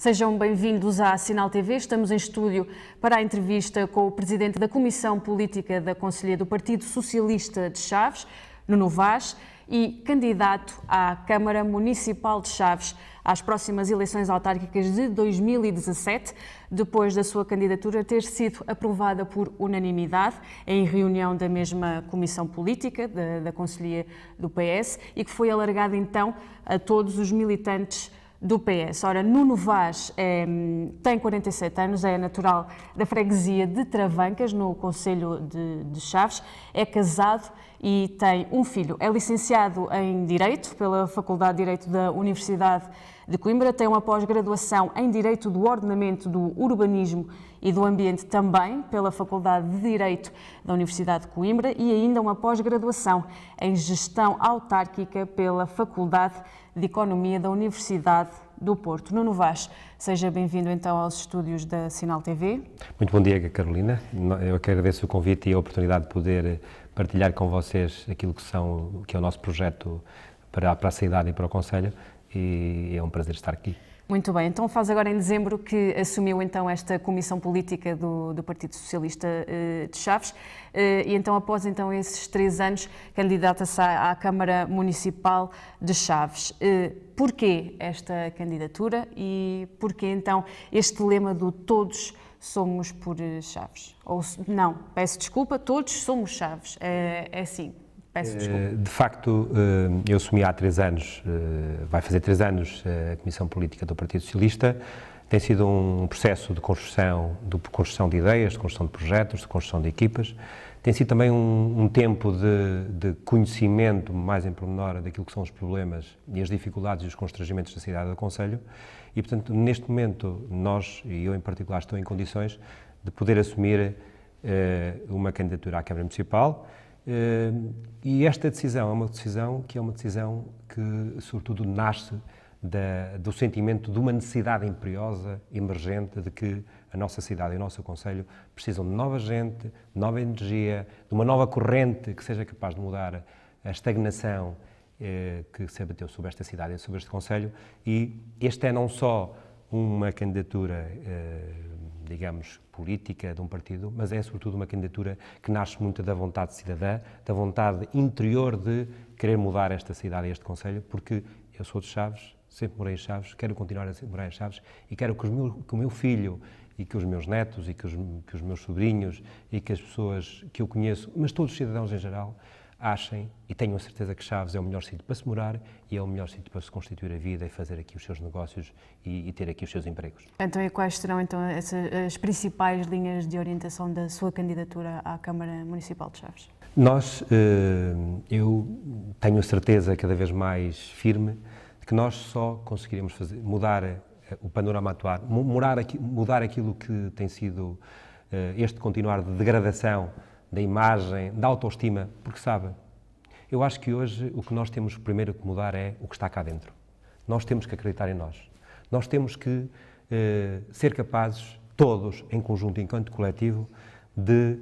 Sejam bem-vindos à Sinal TV. Estamos em estúdio para a entrevista com o presidente da Comissão Política da Conselhia do Partido Socialista de Chaves, Nuno Vaz, e candidato à Câmara Municipal de Chaves às próximas eleições autárquicas de 2017, depois da sua candidatura ter sido aprovada por unanimidade em reunião da mesma Comissão Política da, da Conselhia do PS e que foi alargada então a todos os militantes do PS. Ora, Nuno Vaz é, tem 47 anos, é natural da freguesia de Travancas, no Conselho de, de, Chaves, é casado e tem um filho. É licenciado em Direito pela Faculdade de Direito da Universidade de Coimbra, tem uma pós-graduação em Direito do Ordenamento do Urbanismo e do Ambiente também pela Faculdade de Direito da Universidade de Coimbra e ainda uma pós-graduação em Gestão Autárquica pela Faculdade de de Economia da Universidade do Porto. Nuno Vaz, seja bem-vindo então aos estúdios da Sinal TV. Muito bom dia, Carolina. Eu agradeço o convite e a oportunidade de poder partilhar com vocês aquilo que, são, que é o nosso projeto para, para a cidade e para o Conselho e é um prazer estar aqui. Muito bem, então faz agora em dezembro que assumiu então esta comissão política do, do Partido Socialista eh, de Chaves eh, e então após então esses três anos candidata-se à, Câmara Municipal de Chaves. Eh, porquê esta candidatura e porquê então este lema do todos somos por Chaves? Ou não, peço desculpa, todos somos Chaves, é, é assim. Peço eh, desculpa. De facto, eh, eu assumi há três anos, eh, vai fazer três anos, a Comissão Política do Partido Socialista. Tem sido um processo de construção, de construção de ideias, de construção de projetos, de construção de equipas. Tem sido também um, um tempo de, de, conhecimento mais em pormenor daquilo que são os problemas e as dificuldades e os constrangimentos da cidade do Conselho. E, portanto, neste momento, nós, e eu em particular, estou em condições de poder assumir eh, uma candidatura à Câmara Municipal eh, e esta decisão é uma decisão que é uma decisão que, sobretudo, nasce da, do sentimento de uma necessidade imperiosa, emergente, de que a nossa cidade e o nosso Conselho precisam de nova gente, de nova energia, de uma nova corrente que seja capaz de mudar a estagnação eh, que se abateu sobre esta cidade e sobre este Conselho. E este é não só uma candidatura eh, digamos, política de um partido, mas é sobretudo uma candidatura que nasce muito da vontade cidadã, da vontade interior de querer mudar esta cidade e este Conselho, porque eu sou de Chaves, sempre morei em Chaves, quero continuar a morar em Chaves e quero que, que o meu filho e que os meus netos e que os, que os meus sobrinhos e que as pessoas que eu conheço, mas todos os cidadãos em geral, achem e tenham a certeza que Chaves é o melhor sítio para se morar e é o melhor sítio para se constituir a vida e fazer aqui os seus negócios e, e ter aqui os seus empregos. Então, e quais serão então essas, as principais linhas de orientação da sua candidatura à Câmara Municipal de Chaves? Nós, eh, eu tenho a certeza cada vez mais firme de que nós só conseguiremos fazer, mudar eh, o panorama atual, mudar aquilo que tem sido eh, este continuar de degradação da imagem, da autoestima, porque sabe, eu acho que hoje o que nós temos primeiro que mudar é o que está cá dentro. Nós temos que acreditar em nós. Nós temos que eh, ser capazes, todos, em conjunto, enquanto coletivo, de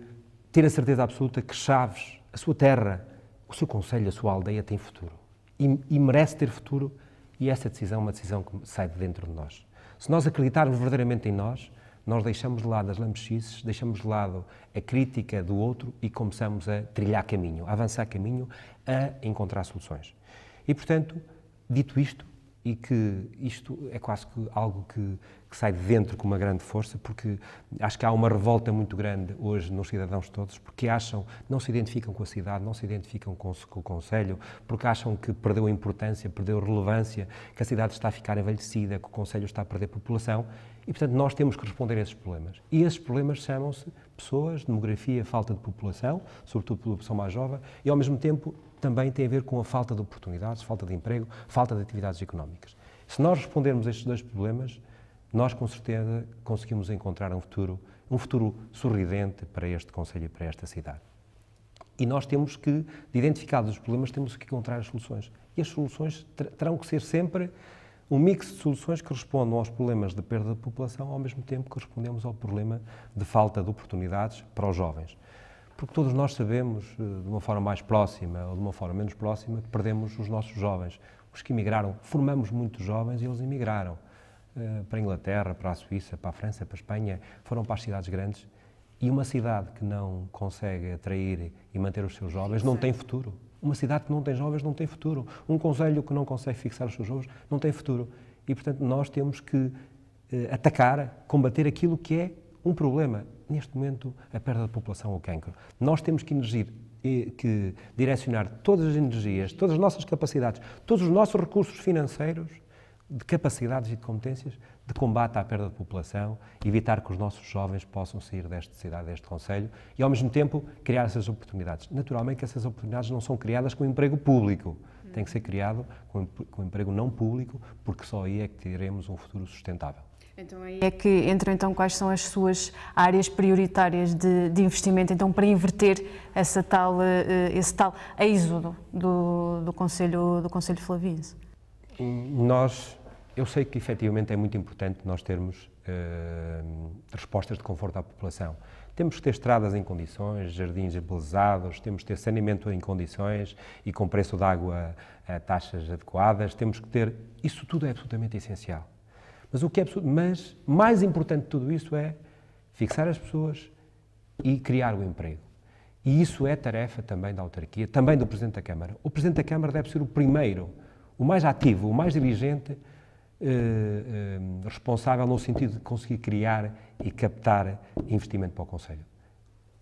ter a certeza absoluta que Chaves, a sua terra, o seu conselho, a sua aldeia tem futuro. E, e merece ter futuro, e essa decisão é uma decisão que sai de dentro de nós. Se nós acreditarmos verdadeiramente em nós, nós deixamos de lado as lambechices, deixamos de lado a crítica do outro e começamos a trilhar caminho, a avançar caminho, a encontrar soluções. E, portanto, dito isto, e que isto é quase que algo que, que, sai de dentro com uma grande força, porque acho que há uma revolta muito grande hoje nos cidadãos todos, porque acham, não se identificam com a cidade, não se identificam com, com o Conselho, porque acham que perdeu importância, perdeu relevância, que a cidade está a ficar envelhecida, que o Conselho está a perder população, e, portanto, nós temos que responder a esses problemas. E esses problemas chamam-se pessoas, demografia, falta de população, sobretudo população mais jovem, e, ao mesmo tempo, também tem a ver com a falta de oportunidades, falta de emprego, falta de atividades económicas. Se nós respondermos a estes dois problemas, nós, com certeza, conseguimos encontrar um futuro, um futuro sorridente para este Conselho e para esta cidade. E nós temos que, de identificados os problemas, temos que encontrar as soluções. E as soluções terão que ser sempre um mix de soluções que respondam aos problemas de perda de população, ao mesmo tempo que respondemos ao problema de falta de oportunidades para os jovens. Porque todos nós sabemos, eh, de uma forma mais próxima ou de uma forma menos próxima, que perdemos os nossos jovens. Os que emigraram, formamos muitos jovens e eles emigraram eh, para a Inglaterra, para a Suíça, para a França, para a Espanha, foram para as cidades grandes. E uma cidade que não consegue atrair e manter os seus jovens não tem futuro. Uma cidade que não tem jovens não tem futuro. Um conselho que não consegue fixar os seus jovens não tem futuro. E, portanto, nós temos que eh, atacar, combater aquilo que é um problema. Neste momento, a perda da população ou é o cancro. Nós temos que energir eh, que direcionar todas as energias, todas as nossas capacidades, todos os nossos recursos financeiros de capacidades e de competências de combate à perda de população, evitar que os nossos jovens possam sair desta cidade, deste Conselho e, ao mesmo tempo, criar essas oportunidades. Naturalmente que essas oportunidades não são criadas com emprego público, hum. tem que ser criado com, com emprego não público, porque só aí é que teremos um futuro sustentável. Então aí é que entram então quais são as suas áreas prioritárias de, de investimento então para inverter essa tal, eh, esse tal êxodo do, do Conselho, do Conselho Flaviense? Nós eu sei que efetivamente é muito importante nós termos uh, respostas de conforto à população. Temos que ter estradas em condições, jardins embelezados, temos que ter saneamento em condições e com preço de água a taxas adequadas, temos que ter. Isso tudo é absolutamente essencial. Mas o que é mas mais importante de tudo isso é fixar as pessoas e criar o emprego. E isso é tarefa também da autarquia, também do Presidente da Câmara. O Presidente da Câmara deve ser o primeiro, o mais ativo, o mais diligente eh, eh, responsável no sentido de conseguir criar e captar investimento para o Conselho.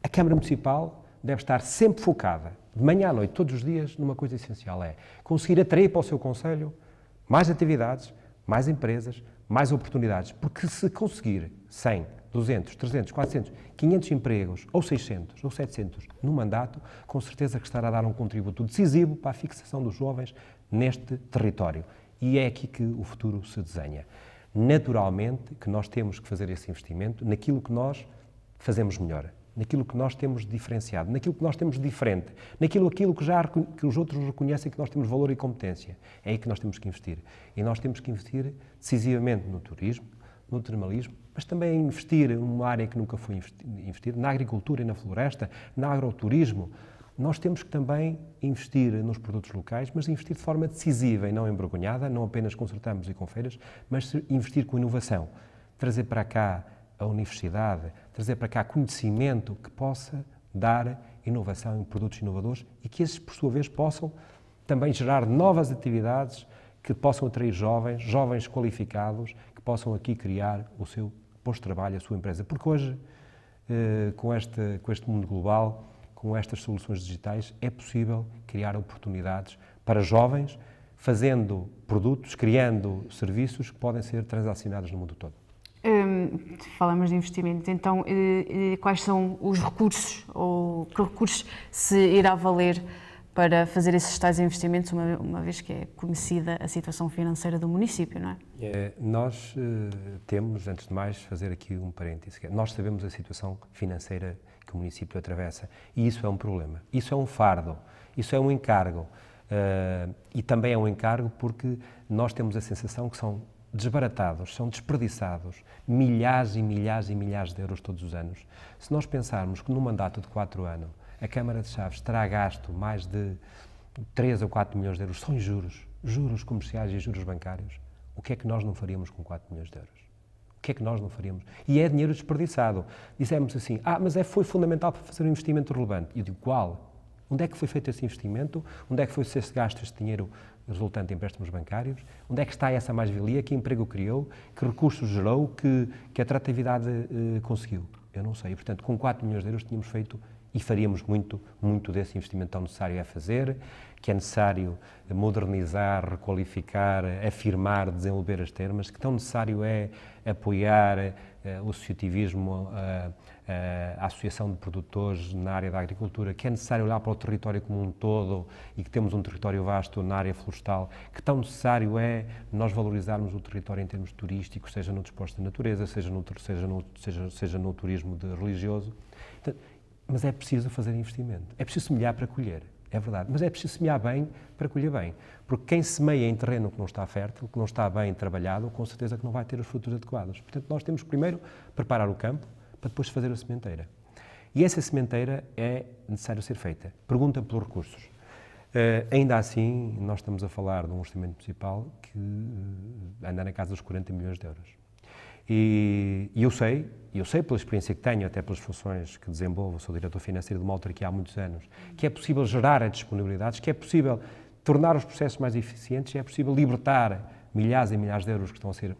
A Câmara Municipal deve estar sempre focada, de manhã à noite, todos os dias, numa coisa essencial: é conseguir atrair para o seu Conselho mais atividades, mais empresas, mais oportunidades. Porque se conseguir 100, 200, 300, 400, 500 empregos, ou 600, ou 700 no mandato, com certeza que estará a dar um contributo decisivo para a fixação dos jovens neste território. E é aqui que o futuro se desenha. Naturalmente que nós temos que fazer esse investimento naquilo que nós fazemos melhor, naquilo que nós temos diferenciado, naquilo que nós temos diferente, naquilo aquilo que já que os outros reconhecem que nós temos valor e competência. É aí que nós temos que investir. E nós temos que investir decisivamente no turismo, no termalismo, mas também investir numa área que nunca foi investida, na agricultura e na floresta, no agroturismo, nós temos que também investir nos produtos locais, mas investir de forma decisiva e não embrulhada, não apenas consertamos e com feiras, mas investir com inovação. Trazer para cá a universidade, trazer para cá conhecimento que possa dar inovação em produtos inovadores e que esses, por sua vez, possam também gerar novas atividades que possam atrair jovens, jovens qualificados, que possam aqui criar o seu posto de trabalho, a sua empresa. Porque hoje, eh, com este, com este mundo global, com estas soluções digitais é possível criar oportunidades para jovens, fazendo produtos, criando serviços que podem ser transacionados no mundo todo. Hum, falamos de investimentos, então eh, eh, quais são os recursos ou que recursos se irá valer para fazer esses tais investimentos, uma, uma vez que é conhecida a situação financeira do município, não é? é nós uh, temos, antes de mais, fazer aqui um parêntese. É, nós sabemos a situação financeira que o município atravessa e isso é um problema, isso é um fardo, isso é um encargo. Uh, e também é um encargo porque nós temos a sensação que são desbaratados, são desperdiçados milhares e milhares e milhares de euros todos os anos. Se nós pensarmos que num mandato de quatro anos a Câmara de Chaves terá gasto mais de 3 ou 4 milhões de euros só em juros, juros comerciais e juros bancários. O que é que nós não faríamos com 4 milhões de euros? O que é que nós não faríamos? E é dinheiro desperdiçado. Dizemos assim, ah, mas é, foi fundamental para fazer um investimento relevante. E eu digo, qual? Onde é que foi feito esse investimento? Onde é que foi esse gasto, este dinheiro resultante de empréstimos bancários? Onde é que está essa mais-valia? Que emprego criou? Que recursos gerou? Que, que atratividade eh, conseguiu? Eu não sei. E, portanto, com 4 milhões de euros tínhamos feito e faríamos muito, muito desse investimento tão necessário é fazer, que é necessário modernizar, requalificar, afirmar, desenvolver as termas, que tão necessário é apoiar eh, o associativismo, a, eh, eh, a, associação de produtores na área da agricultura, que é necessário olhar para o território como um todo e que temos um território vasto na área florestal, que tão necessário é nós valorizarmos o território em termos turísticos, seja no desporto da natureza, seja no, seja no, seja, seja no turismo religioso. Então, mas é preciso fazer investimento. É preciso semear para colher, é verdade. Mas é preciso semear bem para colher bem. Porque quem semeia em terreno que não está fértil, que não está bem trabalhado, com certeza que não vai ter os frutos adequados. Portanto, nós temos que primeiro preparar o campo para depois fazer a sementeira. E essa sementeira é necessário ser feita. Pergunta pelos recursos. Uh, ainda assim, nós estamos a falar de um investimento municipal que uh, anda na casa dos 40 milhões de euros. E, e eu sei, eu sei pela experiência que tenho, até pelas funções que desenvolvo, sou diretor financeiro de uma outra aqui há muitos anos, que é possível gerar as disponibilidades, que é possível tornar os processos mais eficientes, é possível libertar milhares e milhares de euros que estão a ser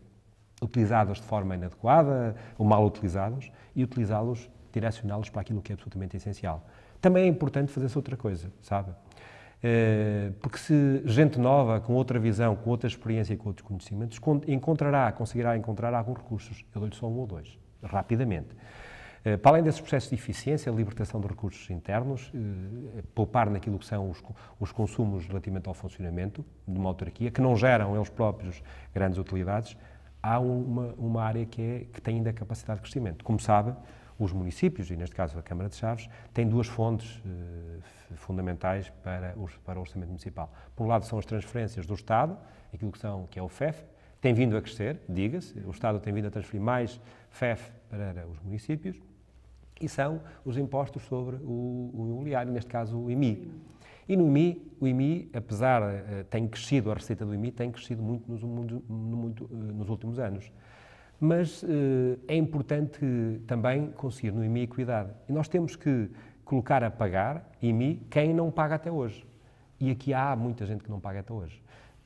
utilizados de forma inadequada ou mal utilizados e utilizá-los, direcioná-los para aquilo que é absolutamente essencial. Também é importante fazer-se outra coisa, sabe? Eh, porque se gente nova, com outra visão, com outra experiência e com outros conhecimentos, encontrará, conseguirá encontrar alguns recursos. Eu dou-lhe só um ou dois, rapidamente. Eh, para além desses processos de eficiência, libertação de recursos internos, eh, poupar naquilo que são os, os consumos relativamente ao funcionamento de uma autarquia, que não geram eles próprios grandes utilidades, há uma, uma área que, é, que tem ainda capacidade de crescimento. Como sabe, os municípios, e neste caso a Câmara de Chaves, têm duas fontes fundamentais para, para o orçamento municipal. Por um lado são as transferências do Estado, aquilo que, são, que é o FEF, tem vindo a crescer, diga-se, o Estado tem vindo a transferir mais FEF para os municípios, e são os impostos sobre o, o imobiliário, neste caso o IMI. E no IMI, o IMI, apesar, eh, tem crescido, a receita do IMI tem crescido muito nos, muito, eh, nos últimos anos. Mas eh, é importante também conseguir no IMI equidade. E nós temos que colocar a pagar, IMI, quem não paga até hoje. E aqui há muita gente que não paga até hoje.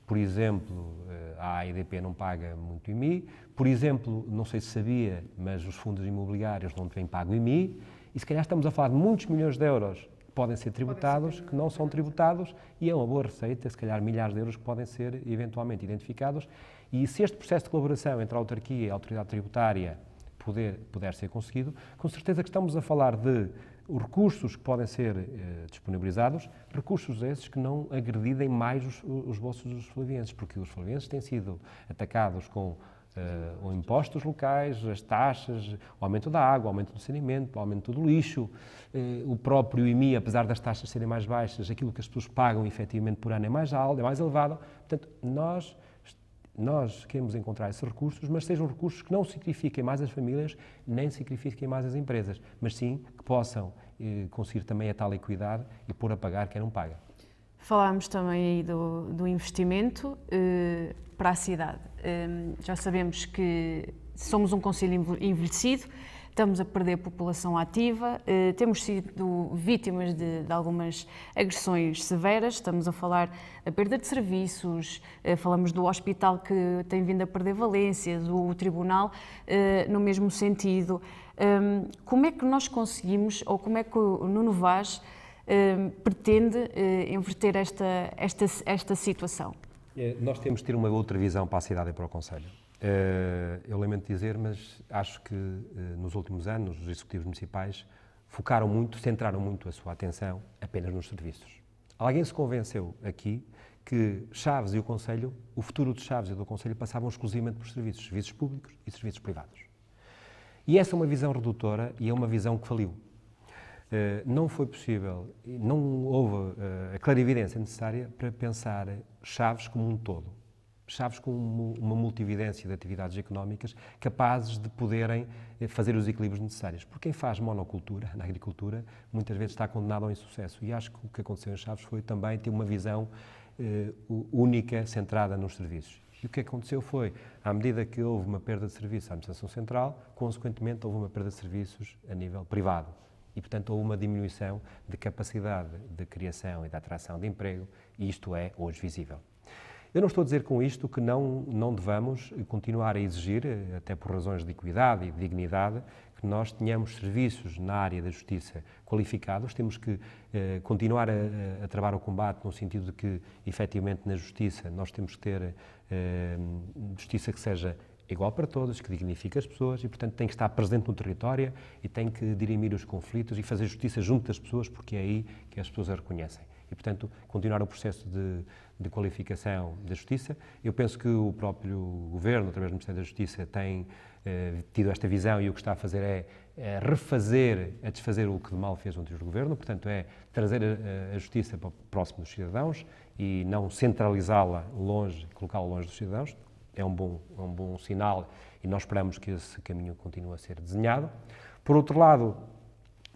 Por exemplo, eh, a AEDP não paga muito IMI. Por exemplo, não sei se sabia, mas os fundos imobiliários não têm pago IMI. E se calhar estamos a falar de muitos milhões de euros que podem ser tributados, que não são tributados, e é uma boa receita, se calhar milhares de euros que podem ser eventualmente identificados. E se este processo de colaboração entre a autarquia e a autoridade tributária puder, puder ser conseguido, com certeza que estamos a falar de os recursos que podem ser eh, disponibilizados, recursos esses que não agredidem mais os, os bolsos dos flavienses, porque os flavienses têm sido atacados com eh, impostos locais, as taxas, o aumento da água, o aumento do saneamento, o aumento do lixo, eh, o próprio IMI, apesar das taxas serem mais baixas, aquilo que as pessoas pagam efetivamente por ano é mais alto, é mais elevado. Portanto, nós nós queremos encontrar esses recursos, mas sejam recursos que não sacrifiquem mais as famílias, nem sacrifiquem mais as empresas, mas sim que possam eh, conseguir também a tal equidade e pôr a pagar quem não paga. Falámos também aí do, do investimento eh, para a cidade. Eh, já sabemos que somos um conselho envelhecido, estamos a perder população ativa, eh, temos sido vítimas de, de, algumas agressões severas, estamos a falar da perda de serviços, eh, falamos do hospital que tem vindo a perder valências, o tribunal eh, no mesmo sentido. Hum, como é que nós conseguimos, ou como é que o Nuno Vaz hum, pretende inverter esta, esta, esta situação? Nós temos de ter uma outra visão para a cidade e para o Conselho. Eh, eu lamento dizer, mas acho que eh, nos últimos anos os executivos municipais focaram muito, centraram muito a sua atenção apenas nos serviços. Alguém se convenceu aqui que Chaves e o Conselho, o futuro de Chaves e do Conselho passavam exclusivamente por serviços, serviços públicos e serviços privados. E essa é uma visão redutora e é uma visão que faliu. Eh, não foi possível, não houve a clarividência necessária para pensar Chaves como um todo chaves com uma multividência de atividades económicas capazes de poderem eh, fazer os equilíbrios necessários. Porque quem faz monocultura na agricultura muitas vezes está condenado ao insucesso. E acho que o que aconteceu em Chaves foi também ter uma visão eh, única, centrada nos serviços. E o que aconteceu foi, à medida que houve uma perda de serviços à Administração Central, consequentemente houve uma perda de serviços a nível privado. E, portanto, houve uma diminuição de capacidade de criação e de atração de emprego, e isto é hoje visível. Eu não estou a dizer com isto que não, não devamos continuar a exigir, até por razões de equidade e de dignidade, que nós tenhamos serviços na área da justiça qualificados. Temos que eh, continuar a, a, travar o combate no sentido de que, efetivamente, na justiça nós temos que ter eh, justiça que seja igual para todos, que dignifique as pessoas e, portanto, tem que estar presente no território e tem que dirimir os conflitos e fazer justiça junto das pessoas, porque é aí que as pessoas a reconhecem. E, portanto, continuar o processo de, de qualificação da Justiça. Eu penso que o próprio Governo, através do Ministério da Justiça, tem eh, tido esta visão e o que está a fazer é, é refazer, a é desfazer o que de mal fez o anterior Governo, portanto, é trazer a, a Justiça para próximo dos cidadãos e não centralizá-la longe, colocá-la longe dos cidadãos. É um, bom, é um bom sinal e nós esperamos que esse caminho continue a ser desenhado. Por outro lado,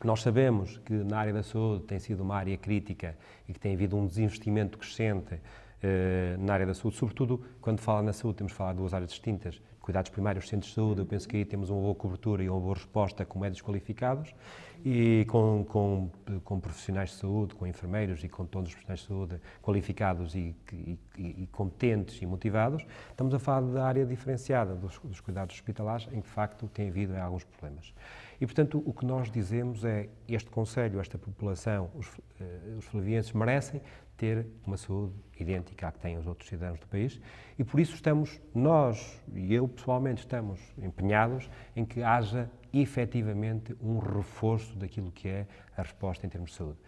nós sabemos que na área da saúde tem sido uma área crítica e que tem havido um desinvestimento crescente eh, na área da saúde, sobretudo quando fala na saúde, temos falado de duas áreas distintas. Cuidados primários, centros de saúde, eu penso que aí temos uma boa cobertura e uma boa resposta com médicos qualificados e com, com, com profissionais de saúde, com enfermeiros e com todos os profissionais de saúde qualificados e, e, e competentes e motivados. Estamos a falar da área diferenciada dos, dos cuidados hospitalares, em que de facto tem havido eh, alguns problemas. E, portanto, o que nós dizemos é este Conselho, esta população, os, eh, os flavienses merecem ter uma saúde idêntica à que têm os outros cidadãos do país e por isso estamos, nós e eu pessoalmente, estamos empenhados em que haja efetivamente um reforço daquilo que é a resposta em termos de saúde.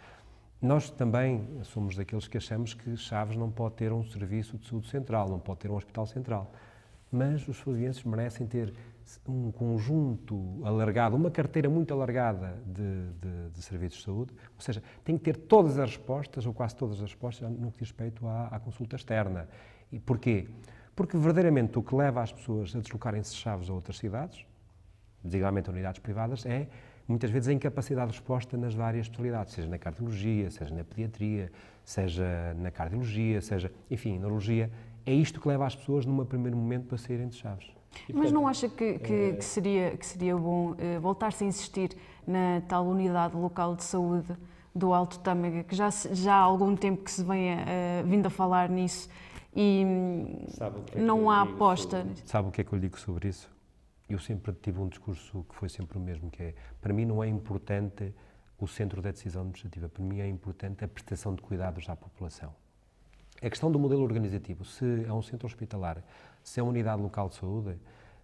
Nós também somos daqueles que achamos que Chaves não pode ter um serviço de saúde central, não pode ter um hospital central, mas os flavienses merecem ter um conjunto alargado, uma carteira muito alargada de, de, de, serviços de saúde, ou seja, tem que ter todas as respostas, ou quase todas as respostas, no que diz respeito à, à consulta externa. E porquê? Porque verdadeiramente o que leva as pessoas a deslocarem-se de Chaves a outras cidades, desigualmente a unidades privadas, é muitas vezes a incapacidade de resposta nas várias especialidades, seja na cardiologia, seja na pediatria, seja na cardiologia, seja, enfim, neurologia. É isto que leva as pessoas, num primeiro momento, a saírem de Chaves. E, portanto, Mas não acha que, que, eh, que, seria, que seria bom eh, voltar-se a insistir na tal unidade local de saúde do Alto Tâmega, que já, já há algum tempo que se vem a, a, vindo a falar nisso e é não há aposta. Sobre... Sabe o que é que eu lhe digo sobre isso? Eu sempre tive um discurso que foi sempre o mesmo, que é, para mim não é importante o centro da decisão administrativa, para mim é importante a prestação de cuidados à população. A questão do modelo organizativo, se é um centro hospitalar se é uma unidade local de saúde,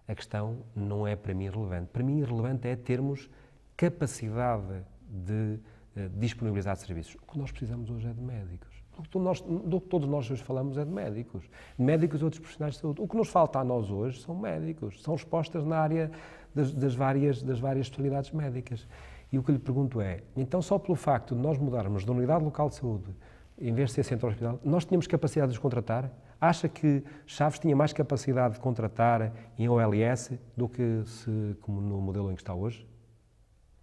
a questão não é para mim relevante. Para mim, relevante é termos capacidade de uh, disponibilizar serviços. O que nós precisamos hoje é de médicos. Do que, nós, do que todos nós hoje falamos é de médicos. Médicos e outros profissionais de saúde. O que nos falta a nós hoje são médicos, são respostas na área das, das várias, das várias especialidades médicas. E o que lhe pergunto é: então, só pelo facto de nós mudarmos de unidade local de saúde em vez de ser centro hospital nós tínhamos capacidade de os contratar? Acha que Chaves tinha mais capacidade de contratar em OLS do que se, como no modelo em que está hoje?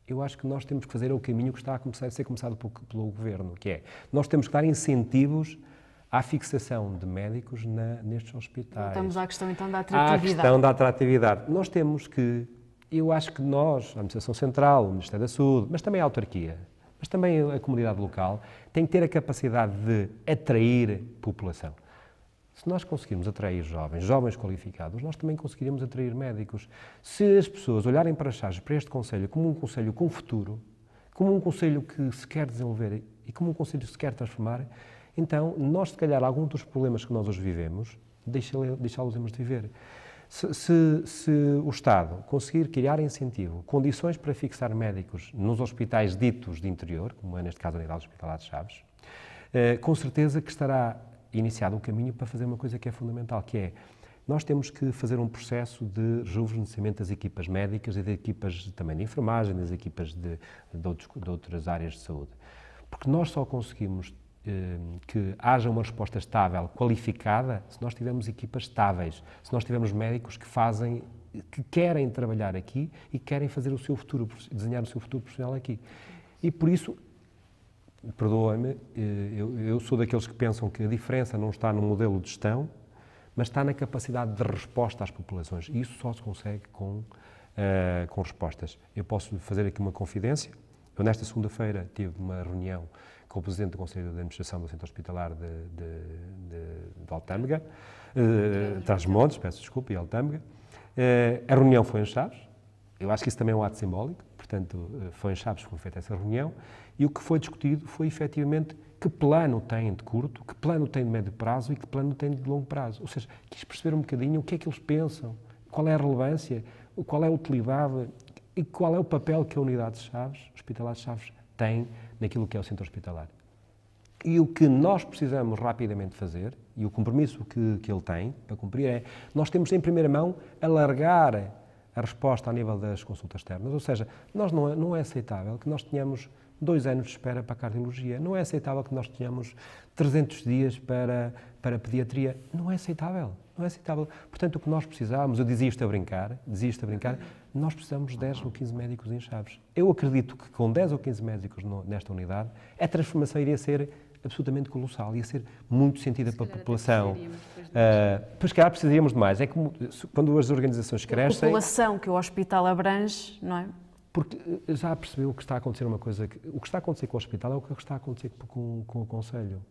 Eu acho que nós temos que fazer o caminho que está a, começar, a ser começado pelo, pelo Governo, que é, nós temos que dar incentivos à fixação de médicos na, nestes hospitais. Estamos à questão, então, da atratividade. À questão da atratividade. Nós temos que, eu acho que nós, a Administração Central, o Ministério da Saúde, mas também a autarquia, mas também a comunidade local, tem que ter a capacidade de atrair população. Se nós conseguirmos atrair jovens, jovens qualificados, nós também conseguiremos atrair médicos. Se as pessoas olharem para Chaves, para este Conselho, como um Conselho com futuro, como um Conselho que se quer desenvolver e como um Conselho que se quer transformar, então nós, se calhar, alguns dos problemas que nós hoje vivemos, deixá-los de viver. Se, se, o Estado conseguir criar incentivo, condições para fixar médicos nos hospitais ditos de interior, como é neste caso a Unidade Hospitalar de Chaves, eh, com certeza que estará iniciado um caminho para fazer uma coisa que é fundamental, que é nós temos que fazer um processo de rejuvenescimento das equipas médicas e das equipas também de enfermagem, das equipas de, de, outros, de outras áreas de saúde. Porque nós só conseguimos Ehm, que haja uma resposta estável, qualificada, se nós tivermos equipas estáveis, se nós tivermos médicos que fazem, que querem trabalhar aqui e querem fazer o seu futuro, desenhar o seu futuro profissional aqui. E por isso, perdoa-me, eh, eu, eu sou daqueles que pensam que a diferença não está no modelo de gestão, mas está na capacidade de resposta às populações. E isso só se consegue com, uh, com respostas. Eu posso fazer aqui uma confidência. Eu, então, nesta segunda-feira, tive uma reunião com o Presidente do Conselho de Administração do Centro Hospitalar de, de, de, de Altâmega, eh, Trás-Montes, peço desculpa, e Altâmega. Eh, a reunião foi em Chaves, eu acho que isso também é um ato simbólico, portanto, eh, foi em Chaves que foi feita essa reunião, e o que foi discutido foi efetivamente que plano tem de curto, que plano tem de médio prazo e que plano tem de longo prazo. Ou seja, quis perceber um bocadinho o que é que eles pensam, qual é a relevância, qual é a utilidade e qual é o papel que a unidade de Chaves, Hospitalar de Chaves, tem naquilo que é o centro hospitalar? E o que nós precisamos rapidamente fazer, e o compromisso que, que ele tem para cumprir, é nós temos em primeira mão alargar a resposta a nível das consultas externas. Ou seja, nós não é, não é aceitável que nós tenhamos dois anos de espera para a cardiologia, não é aceitável que nós tenhamos 300 dias para, para a pediatria, não é aceitável, não é aceitável. Portanto, o que nós precisamos, eu dizia isto a brincar, dizia isto a brincar, nós precisamos de 10 ou 15 médicos em Chaves. Eu acredito que com 10 ou 15 médicos no, nesta unidade, a transformação iria ser absolutamente colossal, ia ser muito sentida pela população. Ah, pois calhar precisaríamos de mais. É como quando as organizações crescem... A população que o hospital abrange, não é? Porque eh, já percebeu que está a acontecer uma coisa... Que, o que está a acontecer com o hospital é o que está a acontecer com, com o Conselho.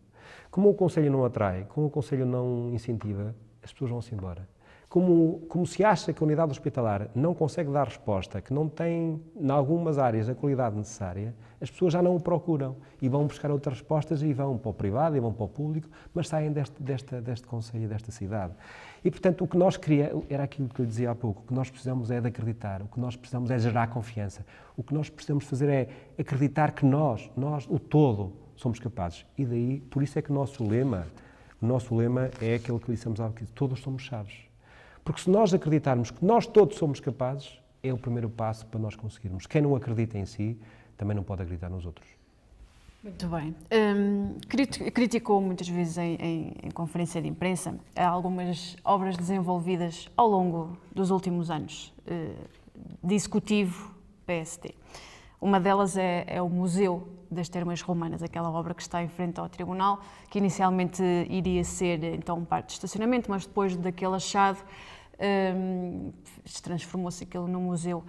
Como o Conselho não atrai, como o Conselho não incentiva, as pessoas vão-se embora. Como, como se acha que a unidade hospitalar não consegue dar resposta, que não tem, em algumas áreas, a qualidade necessária, as pessoas já não o procuram e vão buscar outras respostas e vão para o privado e vão para o público, mas saem deste, desta, deste conselho, desta cidade. E, portanto, o que nós queríamos, era aquilo que eu dizia há pouco, o que nós precisamos é de acreditar, o que nós precisamos é gerar confiança, o que nós precisamos fazer é acreditar que nós, nós, o todo, somos capazes. E daí, por isso é que o nosso lema, o nosso lema é aquele que dissemos há pouco, todos somos chaves. Porque se nós acreditarmos que nós todos somos capazes, é o primeiro passo para nós conseguirmos. Quem não acredita em si também não pode acreditar nos outros. Muito bem. Um, criticou muitas vezes em, em, em, conferência de imprensa eh, algumas obras desenvolvidas ao longo dos últimos anos uh, de executivo PST. Uma delas é, é o Museu das Termas Romanas, aquela obra que está em frente ao tribunal, que inicialmente iria ser então um parque de estacionamento, mas depois daquele achado um, transformou-se aquilo no Museu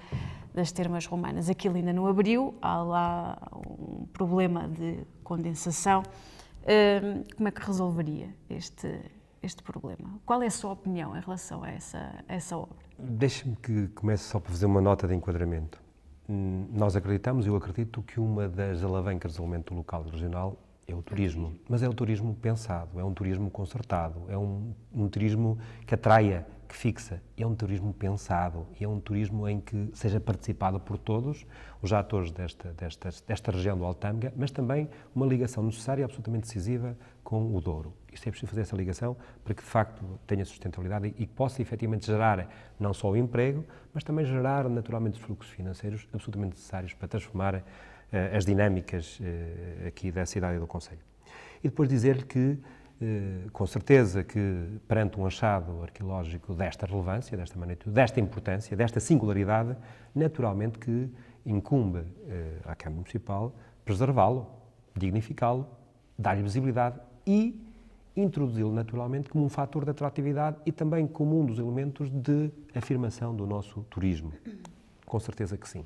das Termas Romanas. Aquilo ainda não abriu, há lá um problema de condensação. Um, como é que resolveria este, este problema? Qual é a sua opinião em relação a essa, a essa obra? Deixe-me que comece só por fazer uma nota de enquadramento. Hum, nós acreditamos, eu acredito, que uma das alavancas de desenvolvimento local e regional é o é turismo, mas é o turismo pensado, é um turismo concertado, é um, um turismo que atraia que fixa. É um turismo pensado, é um turismo em que seja participado por todos os atores desta, desta, desta região do Altâmega, mas também uma ligação necessária e absolutamente decisiva com o Douro. Isto é preciso fazer essa ligação para que, de facto, tenha sustentabilidade e que possa efetivamente gerar não só o emprego, mas também gerar naturalmente os fluxos financeiros absolutamente necessários para transformar uh, as dinâmicas uh, aqui da cidade e do Conselho. E depois dizer-lhe que eh, com certeza que perante um achado arqueológico desta relevância, desta magnitude, desta importância, desta singularidade, naturalmente que incumbe eh, à Câmara Municipal preservá-lo, dignificá-lo, dar-lhe visibilidade e introduzi-lo naturalmente como um fator de atratividade e também como um dos elementos de afirmação do nosso turismo. Com certeza que sim.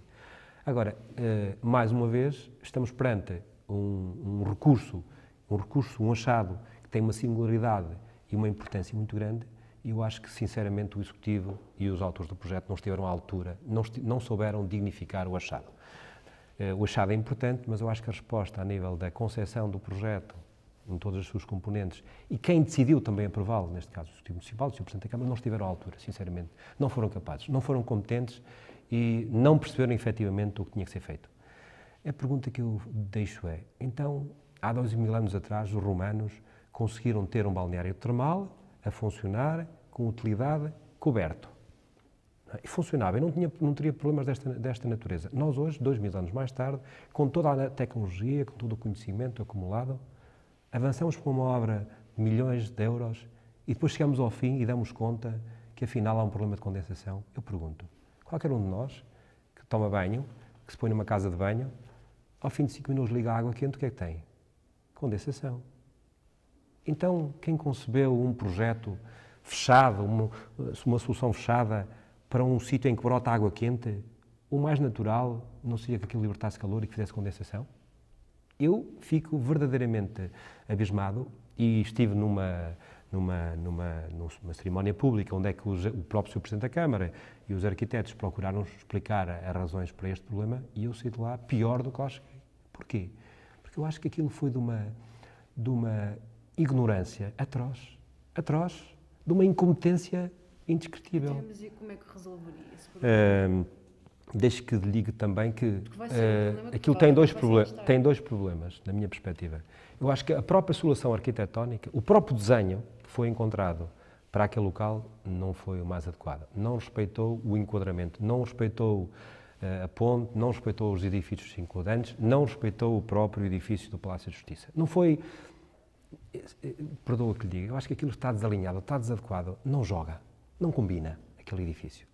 Agora, eh, mais uma vez, estamos perante um, um recurso, um recurso, um achado tem uma singularidade e uma importância muito grande. E eu acho que, sinceramente, o Executivo e os autores do projeto não estiveram à altura, não, não souberam dignificar o achado. Eh, o achado é importante, mas eu acho que a resposta a nível da concepção do projeto, em todas as suas componentes, e quem decidiu também aprová-lo, neste caso o Executivo Municipal, o Sr. Presidente da Câmara, não estiveram à altura, sinceramente. Não foram capazes, não foram competentes e não perceberam efetivamente o que tinha que ser feito. A pergunta que eu deixo é: então, há dois mil anos atrás, os romanos conseguiram ter um balneário termal a funcionar com utilidade coberto. E funcionava, e não, tinha, não teria problemas desta, desta natureza. Nós hoje, dois mil anos mais tarde, com toda a tecnologia, com todo o conhecimento acumulado, avançamos para uma obra de milhões de euros e depois chegamos ao fim e damos conta que afinal há um problema de condensação. Eu pergunto, qualquer um de nós que toma banho, que se põe numa casa de banho, ao fim de cinco minutos liga a água quente, o que é que tem? Condensação. Então, quem concebeu um projeto fechado, uma, uma solução fechada para um sítio em que brota água quente, o mais natural não seria que aquilo libertasse calor e que fizesse condensação? Eu fico verdadeiramente abismado e estive numa, numa, numa, numa cerimónia pública onde é que os, o próprio Sr. Presidente da Câmara e os arquitetos procuraram explicar as razões para este problema e eu saí de lá pior do que lá cheguei. Porquê? Porque eu acho que aquilo foi de uma, de uma ignorância atroz, atroz, de uma incompetência indescritível. Mas e como é que resolveria isso. deixe que lhe também que, uh, aquilo tem dois, tem dois problemas, na minha perspectiva. Eu acho que a própria solução arquitetónica, o próprio desenho que foi encontrado para aquele local não foi o mais adequado. Não respeitou o enquadramento, não respeitou ah, a ponte, não respeitou os edifícios circundantes, não respeitou o próprio edifício do Palácio de Justiça. Não foi perdoa que lhe diga, eu acho que aquilo está desalinhado, está desadequado, não joga, não combina aquele edifício.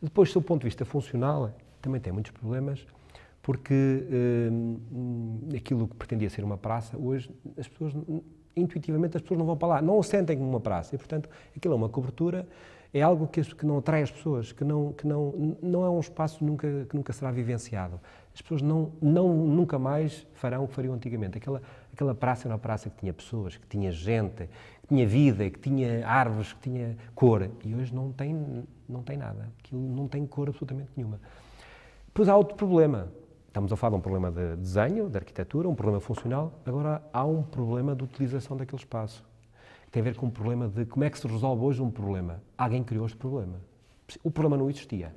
Depois, do ponto de vista funcional, também tem muitos problemas, porque hum, aquilo que pretendia ser uma praça, hoje as pessoas, intuitivamente, as pessoas não vão para lá, não o sentem como uma praça, e portanto, aquilo é uma cobertura, é algo que, que não atrai as pessoas, que não, que não, não é um espaço nunca, que nunca será vivenciado as pessoas não, não, nunca mais farão o que fariam antigamente. Aquela, aquela praça era uma praça que tinha pessoas, que tinha gente, que tinha vida, que tinha árvores, que tinha cor. E hoje não tem, não tem nada. Aquilo não tem cor absolutamente nenhuma. Pois há outro problema. Estamos a falar de um problema de desenho, de arquitetura, um problema funcional. Agora há um problema de utilização daquele espaço. Tem a ver com um problema de como é que se resolve hoje um problema. Alguém criou este problema. O problema não existia.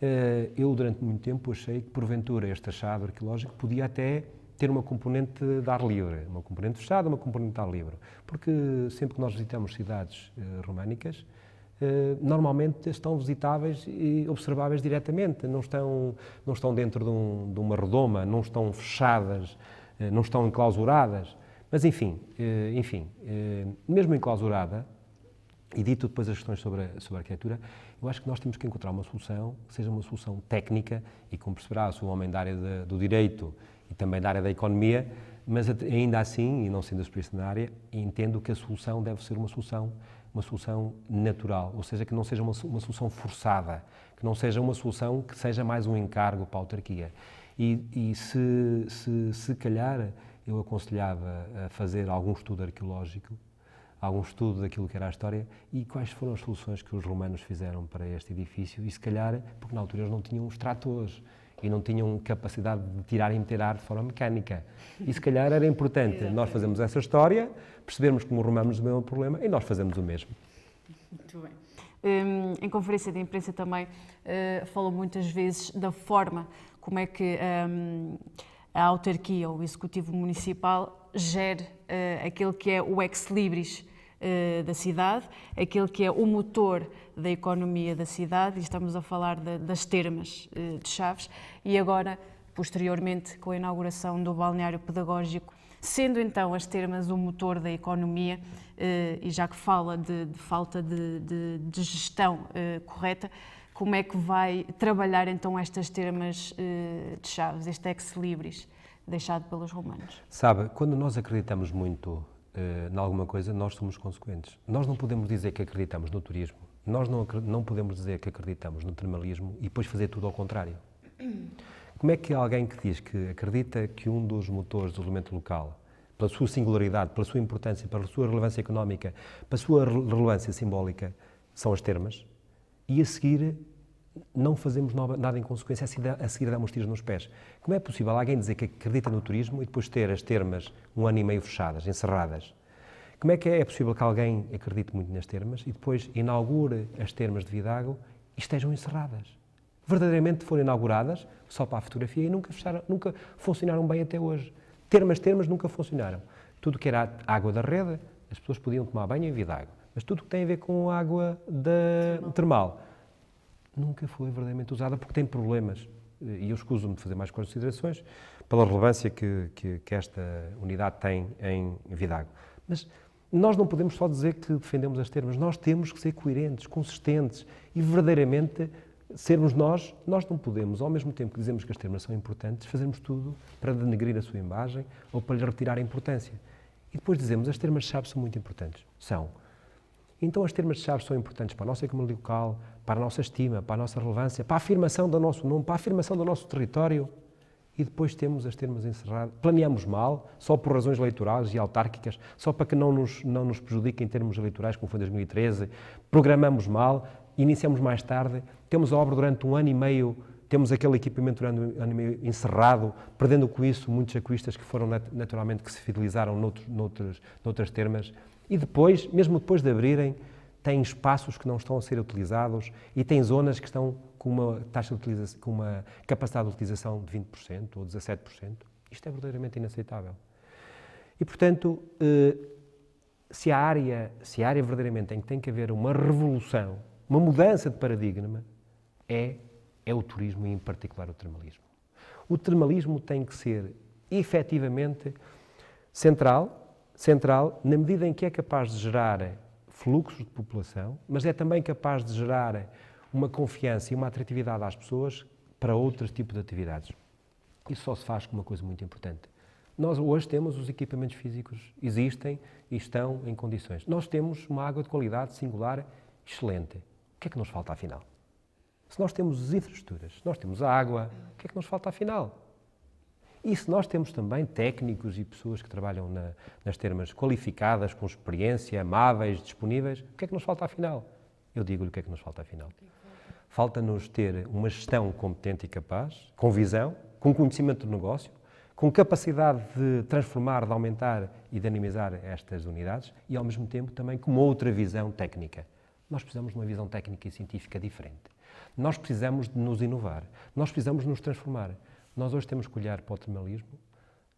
Eh, eu, durante muito tempo, achei que, porventura, este achado arqueológico podia até ter uma componente de ar livre, uma componente fechada, uma componente de ar livre. Porque sempre que nós visitamos cidades eh, românicas, eh, normalmente estão visitáveis e observáveis diretamente, não estão, não estão dentro de, um, de uma redoma, não estão fechadas, não estão enclausuradas. Mas, enfim, enfim mesmo enclausurada, e dito depois as questões sobre a, sobre a arquitetura, eu acho que nós temos que encontrar uma solução que seja uma solução técnica e, como perceberá, sou um homem da área de, do direito e também da área da economia, mas ainda assim, e não sendo especialista na área, entendo que a solução deve ser uma solução uma solução natural, ou seja, que não seja uma, uma solução forçada, que não seja uma solução que seja mais um encargo para a autarquia. E, e se, se, se calhar eu aconselhava a fazer algum estudo arqueológico algum estudo daquilo que era a história e quais foram as soluções que os romanos fizeram para este edifício e se calhar, porque na altura eles não tinham os tratores e não tinham capacidade de tirar e meter ar de forma mecânica. E se calhar era importante nós fazermos essa história, percebermos como os romanos o o problema e nós fazemos o mesmo. Muito bem. Um, em conferência de imprensa também uh, falou muitas vezes da forma como é que um, a autarquia ou o executivo municipal gere uh, aquele que é o ex libris, eh, da cidade, aquele que é o motor da economia da cidade, e estamos a falar de, das termas eh, de Chaves, e agora, posteriormente, com a inauguração do balneário pedagógico, sendo então as termas o motor da economia, eh, e já que fala de, de falta de, de, gestão correta, como é que vai trabalhar então estas termas de Chaves, este ex libris? deixado pelos romanos. Sabe, quando nós acreditamos muito eh, em uh, alguma coisa, nós somos consequentes. Nós não podemos dizer que acreditamos no turismo, nós não, não podemos dizer que acreditamos no termalismo e depois fazer tudo ao contrário. Como é que alguém que diz que acredita que um dos motores do elemento local, pela sua singularidade, pela sua importância, pela sua relevância económica, pela sua relevância simbólica, são as termas, e a seguir não fazemos nada em consequência, a seguir a uns tiros nos pés. Como é possível alguém dizer que acredita no turismo e depois ter as termas um ano e meio fechadas, encerradas? Como é que é, é possível que alguém acredite muito nas termas e depois inaugure as termas de Vidago e estejam encerradas? Verdadeiramente foram inauguradas só para a fotografia e nunca, fecharam, nunca funcionaram bem até hoje. Termas, termas nunca funcionaram. Tudo que era água da rede, as pessoas podiam tomar banho em Vidago. Mas tudo que tem a ver com água da... termal nunca foi verdadeiramente usada porque tem problemas. E eu escuso-me de fazer mais considerações pela relevância que, que, que esta unidade tem em Vidago. Mas nós não podemos só dizer que defendemos as termas, nós temos que ser coerentes, consistentes e verdadeiramente sermos nós. Nós não podemos, ao mesmo tempo que dizemos que as termas são importantes, fazermos tudo para denegrir a sua imagem ou para lhe retirar a importância. E depois dizemos as termas chave são muito importantes. São. Então, as termas-chave são importantes para a nossa economia local, para a nossa estima, para a nossa relevância, para a afirmação do nosso nome, para a afirmação do nosso território. E depois temos as termas encerradas. Planeamos mal, só por razões eleitorais e autárquicas, só para que não nos, não nos prejudique em termos eleitorais, como foi em 2013. Programamos mal, iniciamos mais tarde, temos a obra durante um ano e meio temos aquele equipamento encerrado, perdendo com isso muitos aquistas que foram naturalmente que se fidelizaram noutros, noutros, noutras termas. E depois, mesmo depois de abrirem, tem espaços que não estão a ser utilizados e tem zonas que estão com uma taxa de utilização, com uma capacidade de utilização de 20% ou 17%. Isto é verdadeiramente inaceitável. E portanto, eh, se a área, se a área verdadeiramente em que tem que haver uma revolução, uma mudança de paradigma, é é o turismo e em particular o termalismo. O termalismo tem que ser efetivamente central central na medida em que é capaz de gerar fluxos de população, mas é também capaz de gerar uma confiança e uma atratividade às pessoas para outros tipos de atividades. Isso só se faz com uma coisa muito importante. Nós hoje temos os equipamentos físicos, existem e estão em condições. Nós temos uma água de qualidade singular excelente. O que é que nos falta afinal? Se nós temos as infraestruturas, nós temos a água, o que é que nos falta afinal? E se nós temos também técnicos e pessoas que trabalham na, nas termas qualificadas, com experiência, amáveis, disponíveis, o que é que nos falta afinal? Eu digo-lhe o que é que nos falta afinal. Falta-nos ter uma gestão competente e capaz, com visão, com conhecimento do negócio, com capacidade de transformar, de aumentar e de animizar estas unidades e, ao mesmo tempo, também com uma outra visão técnica. Nós precisamos de uma visão técnica e científica diferente. Nós precisamos de nos inovar, nós precisamos de nos transformar. Nós hoje temos que olhar para o termalismo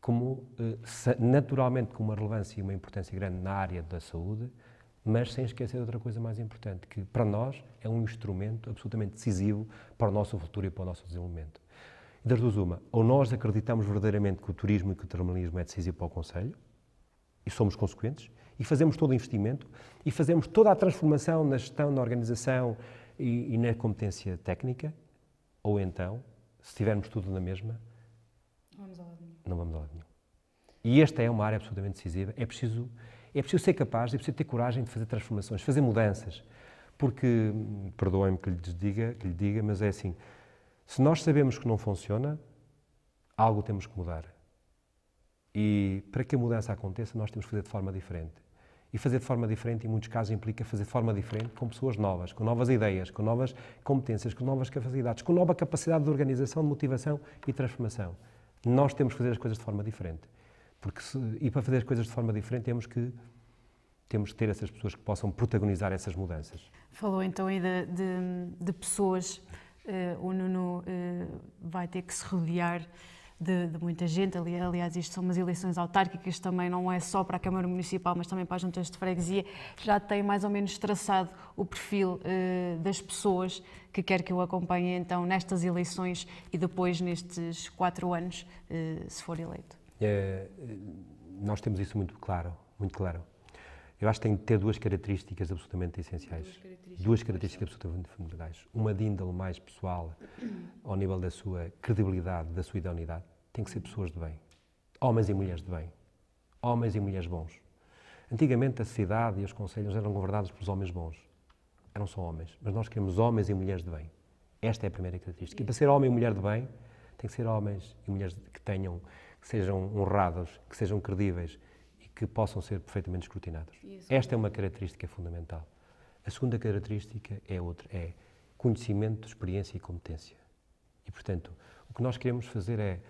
como eh, naturalmente com uma relevância e uma importância grande na área da saúde, mas sem esquecer outra coisa mais importante, que para nós é um instrumento absolutamente decisivo para o nosso futuro e para o nosso desenvolvimento. Das duas, uma, ou nós acreditamos verdadeiramente que o turismo e que o termalismo é decisivo para o Conselho, e somos consequentes, e fazemos todo o investimento, e fazemos toda a transformação na gestão, na organização e, e na competência técnica, ou então se tivermos tudo na mesma, vamos não vamos a lado nenhum. E esta é uma área absolutamente decisiva. É preciso, é preciso ser capaz, é preciso ter coragem de fazer transformações, fazer mudanças. Porque, perdoem-me que, diga, que lhe diga, mas é assim: se nós sabemos que não funciona, algo temos que mudar. E para que a mudança aconteça, nós temos que fazer de forma diferente. E fazer de forma diferente, em muitos casos, implica fazer de forma diferente com pessoas novas, com novas ideias, com novas competências, com novas capacidades, com nova capacidade de organização, de motivação e transformação. Nós temos que fazer as coisas de forma diferente. Porque se, e para fazer as coisas de forma diferente, temos que temos que ter essas pessoas que possam protagonizar essas mudanças. Falou então aí de, de, de pessoas. Uh, o Nuno uh, vai ter que se rodear de, de, muita gente. Aliás, isto são umas eleições autárquicas também, não é só para a Câmara Municipal, mas também para as juntas de freguesia. Já tem mais ou menos traçado o perfil eh, das pessoas que quer que eu acompanhe então nestas eleições e depois nestes quatro anos, eh, se for eleito. É, nós temos isso muito claro, muito claro. Eu acho que tem de ter duas características absolutamente essenciais. Duas características, duas características absolutamente fundamentais. Uma de índole mais pessoal, ao nível da sua credibilidade, da sua idoneidade, tem que ser pessoas de bem, homens e mulheres de bem, homens e mulheres bons. Antigamente a cidade e os conselhos eram governados pelos homens bons, eram só homens, mas nós queremos homens e mulheres de bem. Esta é a primeira característica. E para ser homem e mulher de bem, tem que ser homens e mulheres que tenham, que sejam honrados, que sejam credíveis e que possam ser perfeitamente escrutinados. Esta é uma característica fundamental. A segunda característica é outra, é conhecimento, experiência e competência. E, portanto, o que nós queremos fazer é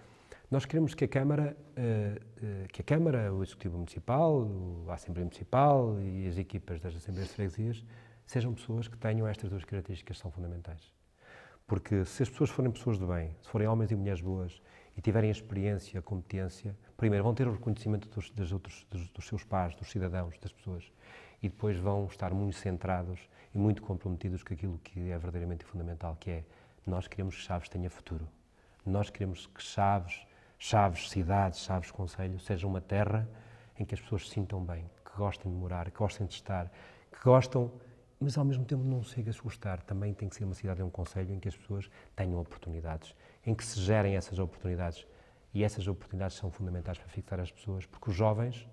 nós queremos que a Câmara, eh, eh, que a Câmara, o Executivo Municipal, a Assembleia Municipal e as equipas das Assembleias de Freguesias sejam pessoas que tenham estas duas características que são fundamentais. Porque se as pessoas forem pessoas de bem, se forem homens e mulheres boas e tiverem experiência, competência, primeiro vão ter o reconhecimento dos, dos, outros, dos, dos seus pais, dos cidadãos, das pessoas, e depois vão estar muito centrados e muito comprometidos com aquilo que é verdadeiramente fundamental, que é nós queremos que Chaves tenha futuro. Nós queremos que Chaves Chaves cidades, Chaves conselho, seja uma terra em que as pessoas se sintam bem, que gostem de morar, que gostem de estar, que gostam, mas ao mesmo tempo não chega a se gostar. Também tem que ser uma cidade, um conselho em que as pessoas tenham oportunidades, em que se gerem essas oportunidades. E essas oportunidades são fundamentais para fixar as pessoas, porque os jovens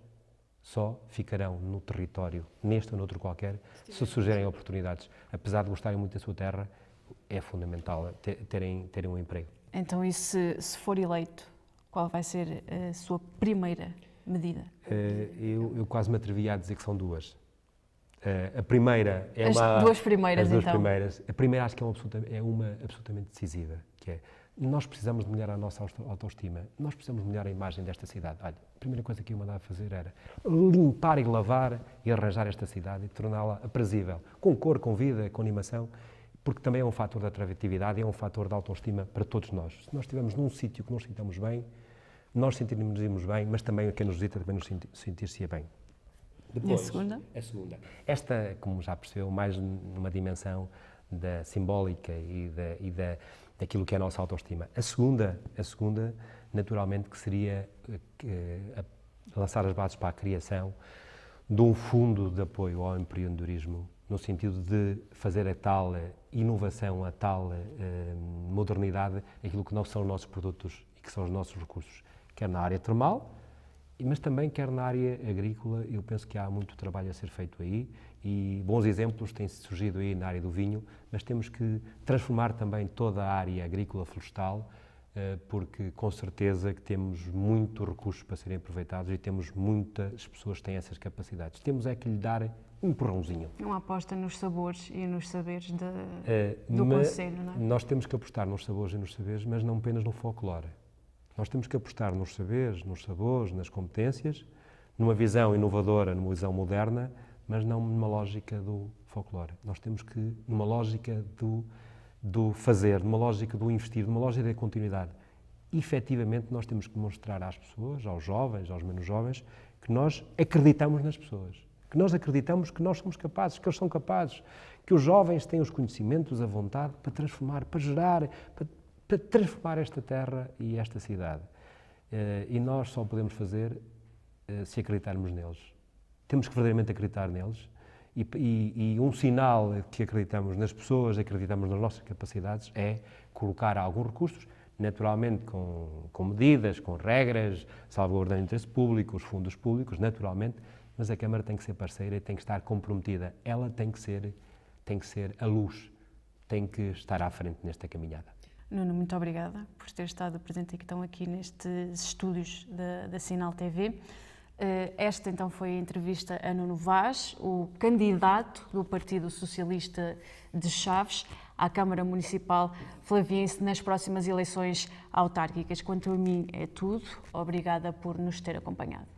só ficarão no território, neste ou noutro qualquer, se surgirem oportunidades. Apesar de gostarem muito da sua terra, é fundamental terem, terem um emprego. Então, e se, se for eleito, qual vai ser a sua primeira medida? Eh, eu, eu quase me atrevia a dizer que são duas. Eh, a primeira é as uma. Duas primeiras, as duas então. primeiras. A primeira acho que é uma, é uma absolutamente decisiva, que é nós precisamos de melhorar a nossa autoestima, nós precisamos de melhorar a imagem desta cidade. Olha, a primeira coisa que eu mandava fazer era limpar e lavar e arranjar esta cidade e torná-la aprazível, com cor, com vida, com animação porque também é um fator de atratividade e é um fator de autoestima para todos nós. Se nós estivermos num sítio que nos sintamos bem, nós sentirmos-nos bem, mas também quem nos visita também nos sentir-se bem. Depois, e a segunda? A segunda. Esta, como já percebeu, mais numa dimensão da simbólica e, da, e da, daquilo que é a nossa autoestima. A segunda, a segunda naturalmente, que seria eh, que, lançar as bases para a criação de um fundo de apoio ao empreendedorismo no sentido de fazer a tal eh, inovação, a tal uh, modernidade, aquilo que não são os nossos produtos e que são os nossos recursos, quer na área termal, mas também quer na área agrícola. Eu penso que há muito trabalho a ser feito aí e bons exemplos têm surgido aí na área do vinho, mas temos que transformar também toda a área agrícola florestal, uh, porque com certeza que temos muitos recursos para serem aproveitados e temos muitas pessoas que têm essas capacidades. Temos é que lhe dar um porrãozinho é Uma aposta nos sabores e nos saberes de, uh, do conselho, não é? Nós temos que apostar nos sabores e nos saberes, mas não apenas no folclore. Nós temos que apostar nos saberes, nos sabores, nas competências, numa visão inovadora, numa visão moderna, mas não numa lógica do folclore. Nós temos que, numa lógica do, do fazer, numa lógica do investir, numa lógica da continuidade. Efetivamente, nós temos que mostrar às pessoas, aos jovens, aos menos jovens, que nós acreditamos nas pessoas que nós acreditamos que nós somos capazes, que eles são capazes, que os jovens têm os conhecimentos, a vontade para transformar, para gerar, para, para transformar esta terra e esta cidade. Eh, e nós só podemos fazer eh, se acreditarmos neles. Temos que verdadeiramente acreditar neles. E, e, e, um sinal que acreditamos nas pessoas, acreditamos nas nossas capacidades, é colocar alguns recursos, naturalmente com, com medidas, com regras, salvaguardando o interesse público, os fundos públicos, naturalmente, mas a Câmara tem que ser parceira e tem que estar comprometida. Ela tem que ser, tem que ser a luz, tem que estar à frente nesta caminhada. Nuno, muito obrigada por ter estado presente estão aqui nestes estúdios da, da Sinal TV. Eh, esta então foi a entrevista a Nuno Vaz, o candidato do Partido Socialista de Chaves à Câmara Municipal Flaviense nas próximas eleições autárquicas. Quanto a mim é tudo. Obrigada por nos ter acompanhado.